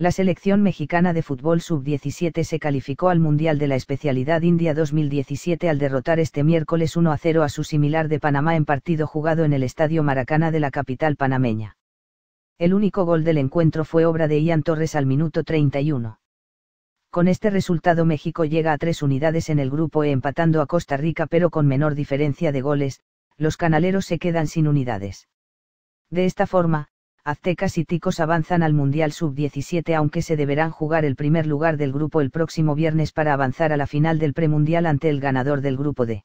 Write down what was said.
La selección mexicana de fútbol sub-17 se calificó al Mundial de la especialidad India 2017 al derrotar este miércoles 1 a 0 a su similar de Panamá en partido jugado en el Estadio Maracana de la capital panameña. El único gol del encuentro fue obra de Ian Torres al minuto 31. Con este resultado México llega a tres unidades en el grupo E empatando a Costa Rica pero con menor diferencia de goles, los canaleros se quedan sin unidades. De esta forma, aztecas y ticos avanzan al Mundial Sub-17 aunque se deberán jugar el primer lugar del grupo el próximo viernes para avanzar a la final del premundial ante el ganador del grupo D.